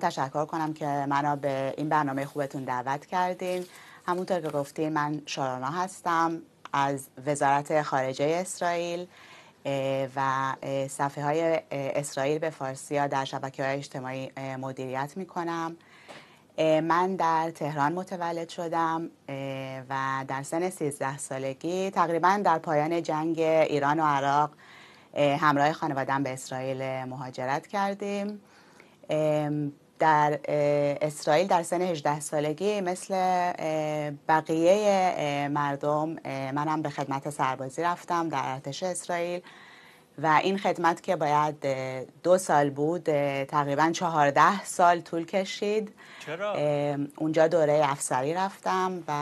تشکر کنم که منو به این برنامه خوبتون دعوت کردین همونطور که گفتین من شارانا هستم از وزارت خارجه اسرائیل و صفحه های اسرائیل به فارسی ها در شبکه های اجتماعی مدیریت می من در تهران متولد شدم و در سن 13 سالگی تقریبا در پایان جنگ ایران و عراق همراه خانوادم به اسرائیل مهاجرت کردیم در اسرائیل در سن 18 سالگی مثل بقیه مردم منم به خدمت سربازی رفتم در ارتش اسرائیل و این خدمت که باید دو سال بود تقریبا چهارده سال طول کشید چرا؟ اونجا دوره افسری رفتم و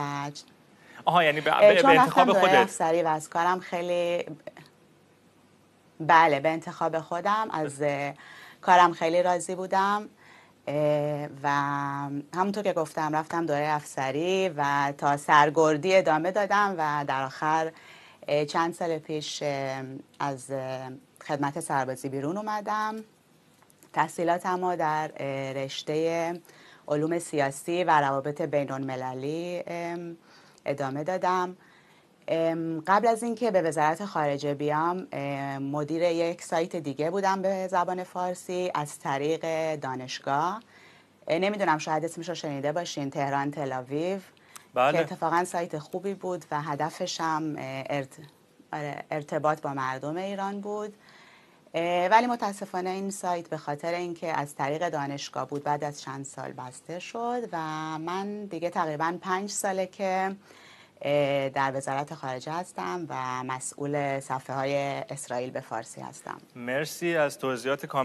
آها یعنی به, انتخاب دوره خودت افسری و از کارم خیلی بله به انتخاب خودم از کارم خیلی راضی بودم و همونطور که گفتم رفتم دوره افسری و تا سرگردی ادامه دادم و در آخر چند سال پیش از خدمت سربازی بیرون اومدم تحصیلاتم رو در رشته علوم سیاسی و روابط بین ادامه دادم قبل از اینکه به وزارت خارجه بیام مدیر یک سایت دیگه بودم به زبان فارسی از طریق دانشگاه نمیدونم شاید اسمش رو شنیده باشین تهران تلاویو بله. که اتفاقا سایت خوبی بود و هدفش هم آره، ارتباط با مردم ایران بود ولی متاسفانه این سایت به خاطر اینکه از طریق دانشگاه بود بعد از چند سال بسته شد و من دیگه تقریبا پنج ساله که در وزارت خارجه هستم و مسئول صفحه های اسرائیل به فارسی هستم مرسی از توضیحات کامل